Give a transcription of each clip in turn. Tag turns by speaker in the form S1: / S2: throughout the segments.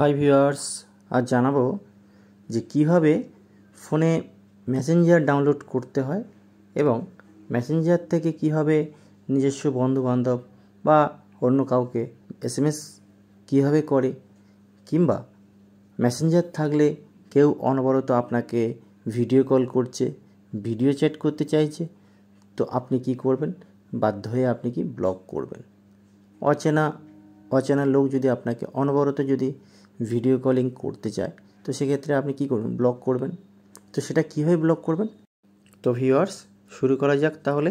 S1: hi viewers আজ জানাবো যে কিভাবে ফোনে মেসেঞ্জার ডাউনলোড করতে হয় এবং মেসেঞ্জার থেকে কিভাবে নিজস্ব বন্ধুবান্ধব বা অন্য কাউকে এস এম এস কীভাবে করে কিংবা মেসেঞ্জার থাকলে কেউ অনবরত আপনাকে ভিডিও কল করছে ভিডিও চ্যাট করতে চাইছে তো আপনি কি করবেন বাধ্য হয়ে আপনি কি ব্লক করবেন অচেনা অচেনা লোক যদি আপনাকে অনবরত যদি ভিডিও কলিং করতে চায় তো সেক্ষেত্রে আপনি কি করবেন ব্লক করবেন তো সেটা কীভাবে ব্লক করবেন তো ভিউয়ার্স শুরু করা যাক তাহলে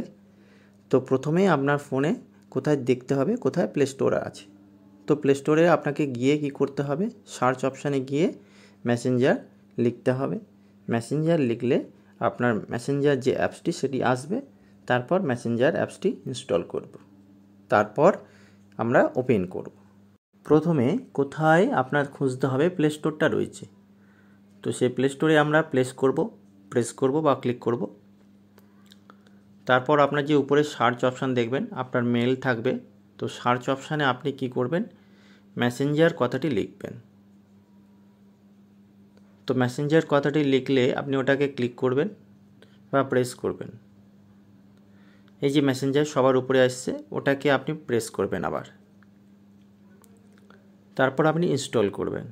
S1: তো প্রথমে আপনার ফোনে কোথায় দেখতে হবে কোথায় প্লে স্টোর আছে তো প্লে স্টোরে আপনাকে গিয়ে কি করতে হবে সার্চ অপশানে গিয়ে মেসেঞ্জার লিখতে হবে মেসেঞ্জার লিখলে আপনার মেসেঞ্জার যে অ্যাপসটি সেটি আসবে তারপর মেসেঞ্জার অ্যাপসটি ইনস্টল করব তারপর আমরা ওপেন করব প্রথমে কোথায় আপনার খুঁজতে হবে প্লে স্টোরটা রয়েছে তো সেই প্লে স্টোরে আমরা প্লেস করব প্রেস করব বা ক্লিক করব তারপর আপনার যে উপরে সার্চ অপশান দেখবেন আপনার মেল থাকবে তো সার্চ অপশানে আপনি কি করবেন মেসেঞ্জার কথাটি লিখবেন তো মেসেঞ্জার কথাটি লিখলে আপনি ওটাকে ক্লিক করবেন বা প্রেস করবেন এই যে মেসেঞ্জার সবার উপরে আসছে ওটাকে আপনি প্রেস করবেন আবার তারপর আপনি ইনস্টল করবেন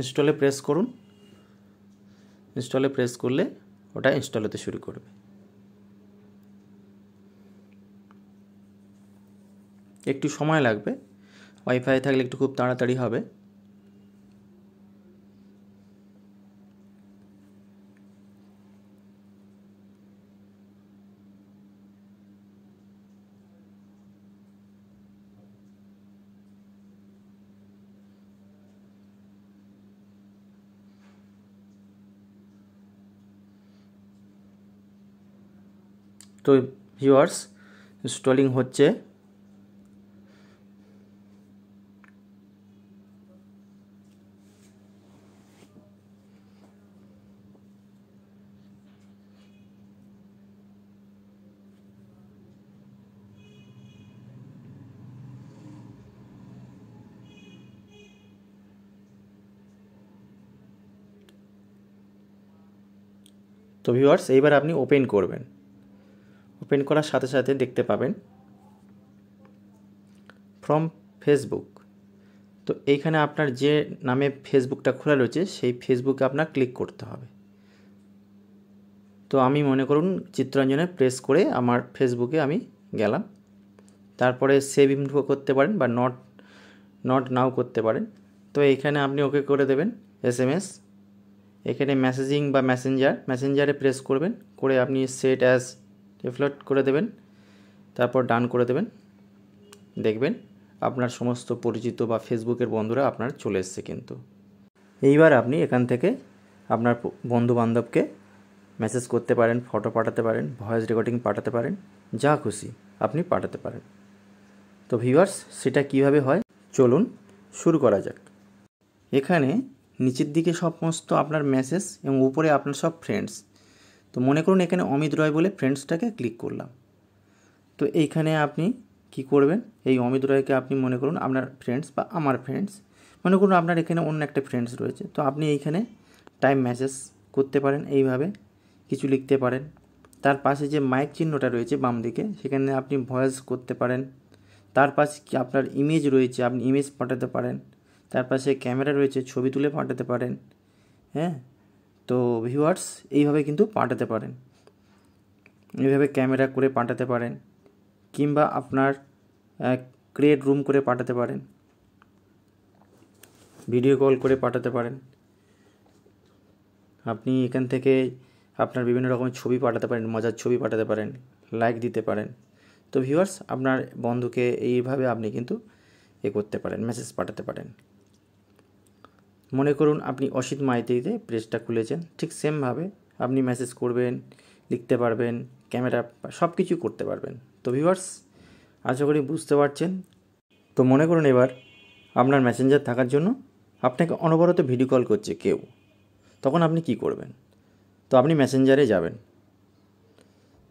S1: ইনস্টলে প্রেস করুন ইনস্টলে প্রেস করলে ওটা ইনস্টল হতে শুরু করবে একটু সময় লাগবে ওয়াইফাই থাকলে একটু খুব তাড়াতাড়ি হবে তো ভিউয়ার্স ইন্সটলিং হচ্ছে তো ভিউয়ার্স এইবার আপনি ওপেন করবেন ওপেন করার সাথে সাথে দেখতে পাবেন ফ্রম ফেসবুক তো এইখানে আপনার যে নামে ফেসবুকটা খোলা রয়েছে সেই ফেসবুকে আপনার ক্লিক করতে হবে তো আমি মনে করুন চিত্রাঞ্জনে প্রেস করে আমার ফেসবুকে আমি গেলাম তারপরে সেভ ইম করতে পারেন বা নট নট নাও করতে পারেন তো এইখানে আপনি ওকে করে দেবেন এস এম এস এখানে মেসেজিং বা মেসেঞ্জার মেসেঞ্জারে প্রেস করবেন করে আপনি সেট অ্যাজ রিফ্লেক্ট করে দেবেন তারপর ডান করে দেবেন দেখবেন আপনার সমস্ত পরিচিত বা ফেসবুকের বন্ধুরা আপনার চলে এসছে কিন্তু এইবার আপনি এখান থেকে আপনার বন্ধু বান্ধবকে মেসেজ করতে পারেন ফটো পাঠাতে পারেন ভয়েস রেকর্ডিং পাঠাতে পারেন যা খুশি আপনি পাঠাতে পারেন তো ভিউয়ার্স সেটা কিভাবে হয় চলুন শুরু করা যাক এখানে নিচের দিকে সমস্ত আপনার মেসেজ এবং উপরে আপনার সব ফ্রেন্ডস তো মনে করুন এখানে অমিত রয় বলে ফ্রেন্ডসটাকে ক্লিক করলাম তো এইখানে আপনি কি করবেন এই অমিত রয়কে আপনি মনে করুন আপনার ফ্রেন্ডস বা আমার ফ্রেন্ডস মনে করুন আপনার এখানে অন্য একটা ফ্রেন্ডস রয়েছে তো আপনি এইখানে টাইম মেসেজ করতে পারেন এইভাবে কিছু লিখতে পারেন তার পাশে যে মাইক চিহ্নটা রয়েছে বাম দিকে সেখানে আপনি ভয়েস করতে পারেন তার পাশে কি আপনার ইমেজ রয়েছে আপনি ইমেজ পাঠাতে পারেন তার পাশে ক্যামেরা রয়েছে ছবি তুলে পাঠাতে পারেন হ্যাঁ তো ভিউয়ার্স এইভাবে কিন্তু পাঠাতে পারেন এইভাবে ক্যামেরা করে পাঠাতে পারেন কিংবা আপনার ক্রিয়েট রুম করে পাঠাতে পারেন ভিডিও কল করে পাঠাতে পারেন আপনি এখান থেকে আপনার বিভিন্ন রকমের ছবি পাঠাতে পারেন মজার ছবি পাঠাতে পারেন লাইক দিতে পারেন তো ভিউয়ার্স আপনার বন্ধুকে এইভাবে আপনি কিন্তু এ করতে পারেন মেসেজ পাঠাতে পারেন মনে করুন আপনি অসিত মাইতিতে প্রেসটা খুলেছেন ঠিক সেমভাবে আপনি মেসেজ করবেন লিখতে পারবেন ক্যামেরা সব কিছু করতে পারবেন তো ভিউয়ার্স আশা করি বুঝতে পারছেন তো মনে করুন এবার আপনার মেসেঞ্জার থাকার জন্য আপনাকে অনবরত ভিডিও কল করছে কেউ তখন আপনি কি করবেন তো আপনি মেসেঞ্জারে যাবেন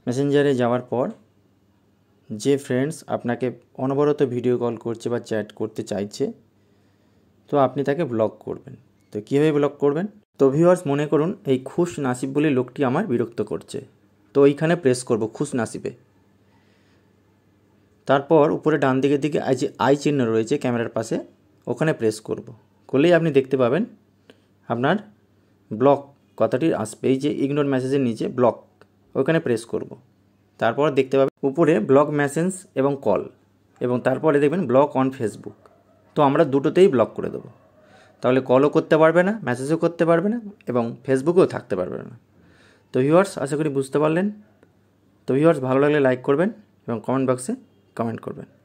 S1: মেসেঞ্জারে যাওয়ার পর যে ফ্রেন্ডস আপনাকে অনবরত ভিডিও কল করছে বা চ্যাট করতে চাইছে তো আপনি তাকে ব্লক করবেন তো কীভাবে ব্লক করবেন তো ভিউয়ার্স মনে করুন এই খুশ নাসিব বলে লোকটি আমার বিরক্ত করছে তো এইখানে প্রেস করব খুশ নাসিবে তারপর উপরে ডান দিকের দিকে যে আই চিহ্ন রয়েছে ক্যামেরার পাশে ওখানে প্রেস করব করলেই আপনি দেখতে পাবেন আপনার ব্লক কথাটি আসবে এই যে ইগনোর মেসেজের নিচে ব্লক ওখানে প্রেস করব তারপর দেখতে পাবেন উপরে ব্লক মেসেজ এবং কল এবং তারপরে দেখবেন ব্লক অন ফেসবুক তো আমরা দুটোতেই ব্লক করে দেবো তাহলে কলও করতে পারবে না মেসেজও করতে পারবে না এবং ফেসবুকেও থাকতে পারবে না তো ভিউয়ার্স আশা করি বুঝতে পারলেন তো ভিউয়ার্স ভালো লাগলে লাইক করবেন এবং কমেন্ট বক্সে কমেন্ট করবেন